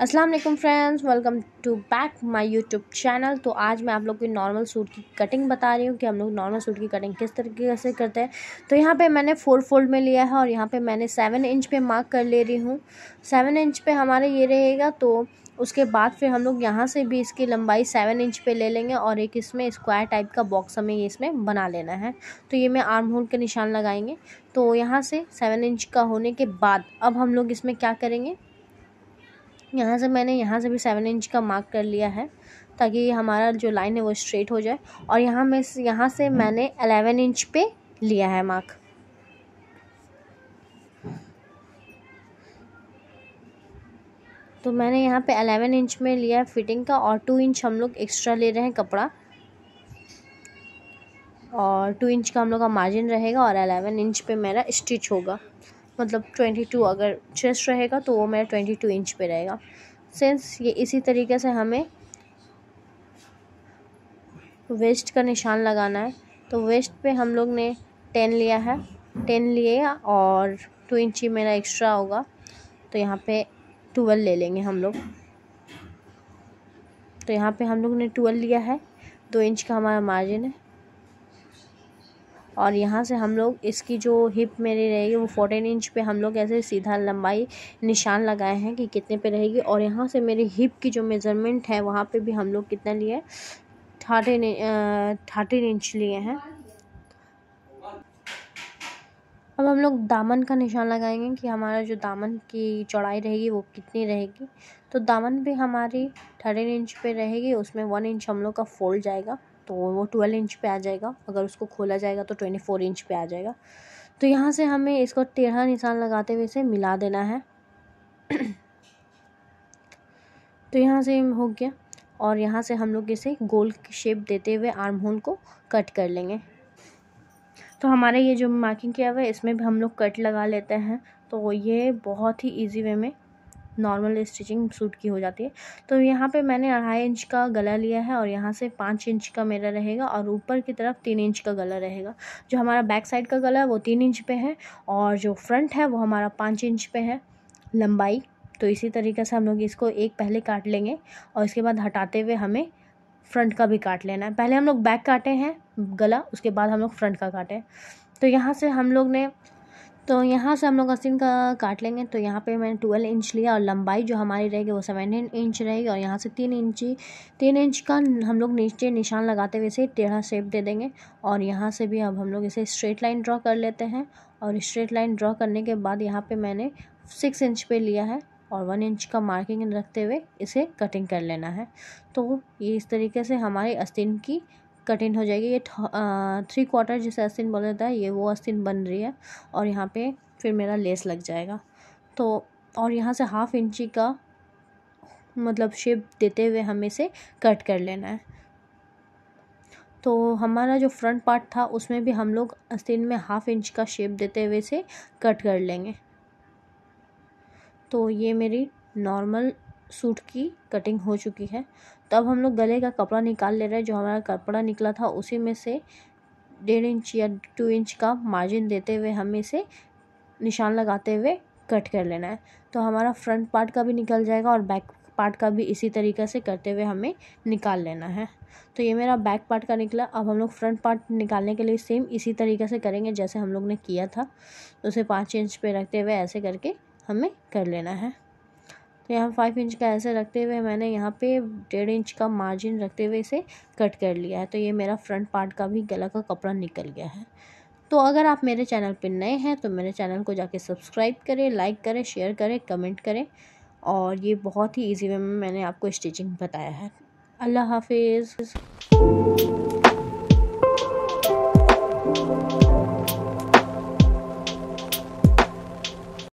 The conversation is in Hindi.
Aslam friends welcome to back my YouTube channel तो आज मैं आप लोग की नॉर्मल सूट की कटिंग बता रही हूँ कि हम लोग नॉर्मल सूट की कटिंग किस तरीके से करते हैं तो यहाँ पे मैंने फोर फोल्ड में लिया है और यहाँ पे मैंने सेवन इंच पे मार्क कर ले रही हूँ सेवन इंच पे हमारा ये रहेगा तो उसके बाद फिर हम लोग यहाँ से भी इसकी लंबाई सेवन इंच पे ले लेंगे और एक इसमें स्क्वायर टाइप का बॉक्स हमें ये इसमें बना लेना है तो ये मैं आर्म होल के निशान लगाएंगे तो यहाँ से सेवन इंच का होने के बाद अब हम लोग इसमें क्या करेंगे यहाँ से मैंने यहाँ से भी सेवन इंच का मार्क कर लिया है ताकि हमारा जो लाइन है वो स्ट्रेट हो जाए और यहाँ में यहाँ से मैंने अलेवन इंच पे लिया है मार्क तो मैंने यहाँ पे अलेवन इंच में लिया है फिटिंग का और टू इंच हम लोग एक्स्ट्रा ले रहे हैं कपड़ा और टू इंच का हम लोग का मार्जिन रहेगा और अलेवन इंच पे मेरा स्टिच होगा मतलब ट्वेंटी टू अगर चेस्ट रहेगा तो वो मेरा ट्वेंटी टू इंच पे रहेगा सेंस ये इसी तरीके से हमें वेस्ट का निशान लगाना है तो वेस्ट पे हम लोग ने टेन लिया है टेन लिए और टू ही मेरा एक्स्ट्रा होगा तो यहाँ पे ट्वेल्व ले लेंगे हम लोग तो यहाँ पे हम लोग ने ट्वेल्व लिया है दो इंच का हमारा मार्जिन है और यहाँ से हम लोग इसकी जो हिप मेरी रहेगी वो फोर्टीन इंच पे हम लोग ऐसे सीधा लंबाई निशान लगाए हैं कि कितने पे रहेगी और यहाँ से मेरी हिप की जो मेज़रमेंट है वहाँ पे भी हम लोग कितना लिए थर्टीन थर्टीन इंच लिए हैं अब हम लोग दामन का निशान लगाएंगे कि हमारा जो दामन की चौड़ाई रहेगी वो कितनी रहेगी तो दामन भी हमारी थर्टीन इंच पे रहेगी उसमें वन इंच हम लोग का फोल्ड जाएगा तो वो ट्वेल्व इंच पे आ जाएगा अगर उसको खोला जाएगा तो ट्वेंटी फोर इंच पे आ जाएगा तो यहाँ से हमें इसको टेढ़ा निशान लगाते हुए इसे मिला देना है तो यहाँ से हो गया और यहाँ से हम लोग इसे गोल की शेप देते हुए आर्म होल को कट कर लेंगे तो हमारा ये जो मार्किंग किया हुआ है इसमें भी हम लोग कट लगा लेते हैं तो ये बहुत ही इजी वे में नॉर्मल स्टिचिंग सूट की हो जाती है तो यहाँ पे मैंने अढ़ाई इंच का गला लिया है और यहाँ से पाँच इंच का मेरा रहेगा और ऊपर की तरफ तीन इंच का गला रहेगा जो हमारा बैक साइड का गला है वो तीन इंच पे है और जो फ्रंट है वो हमारा पाँच इंच पे है लंबाई तो इसी तरीके से हम लोग इसको एक पहले काट लेंगे और इसके बाद हटाते हुए हमें फ्रंट का भी काट लेना है पहले हम लोग बैक काटे हैं गला उसके बाद हम लोग फ्रंट का काटे तो यहाँ से हम लोग ने तो यहाँ से हम लोग आस्तीन का काट लेंगे तो यहाँ पे मैंने ट्वेल्व इंच लिया और लंबाई जो हमारी रहेगी वो सेवनटीन इंच रहेगी और यहाँ से तीन इंची तीन इंच का हम लोग नीचे निशान लगाते हुए इसे टेढ़ा शेप दे देंगे और यहाँ से भी अब हम लोग इसे स्ट्रेट लाइन ड्रॉ कर लेते हैं और स्ट्रेट लाइन ड्रॉ करने के बाद यहाँ पर मैंने सिक्स इंच पर लिया है और वन इंच का मार्किंग रखते हुए इसे कटिंग कर लेना है तो ये इस तरीके से हमारी आस्तीन की इन हो जाएगी ये थ्री क्वार्टर जिसे आस्तीन बोला जाता है ये वो आस्तीन बन रही है और यहाँ पे फिर मेरा लेस लग जाएगा तो और यहाँ से हाफ इंची का मतलब शेप देते हुए हमें इसे कट कर लेना है तो हमारा जो फ्रंट पार्ट था उसमें भी हम लोग आस्तीन में हाफ इंच का शेप देते हुए इसे कट कर लेंगे तो ये मेरी नॉर्मल सूट की कटिंग हो चुकी है तो अब हम लोग गले का कपड़ा निकाल ले रहे हैं जो हमारा कपड़ा निकला था उसी में से डेढ़ इंच या टू इंच का मार्जिन देते हुए हमें इसे निशान लगाते हुए कट कर लेना है तो हमारा फ्रंट पार्ट का भी निकल जाएगा और बैक पार्ट का भी इसी तरीके से करते हुए हमें निकाल लेना है तो ये मेरा बैक पार्ट का निकला अब हम लोग फ्रंट पार्ट निकालने के लिए सेम इसी तरीके से करेंगे जैसे हम लोग ने किया था उसे पाँच इंच पे रखते हुए ऐसे करके हमें कर लेना है तो यहाँ फाइव इंच का ऐसे रखते हुए मैंने यहाँ पे डेढ़ इंच का मार्जिन रखते हुए इसे कट कर लिया है तो ये मेरा फ्रंट पार्ट का भी गला का कपड़ा निकल गया है तो अगर आप मेरे चैनल पर नए हैं तो मेरे चैनल को जाके सब्सक्राइब करें लाइक करें शेयर करें कमेंट करें और ये बहुत ही ईजी वे में मैंने आपको स्टिचिंग बताया है अल्लाह हाफिज़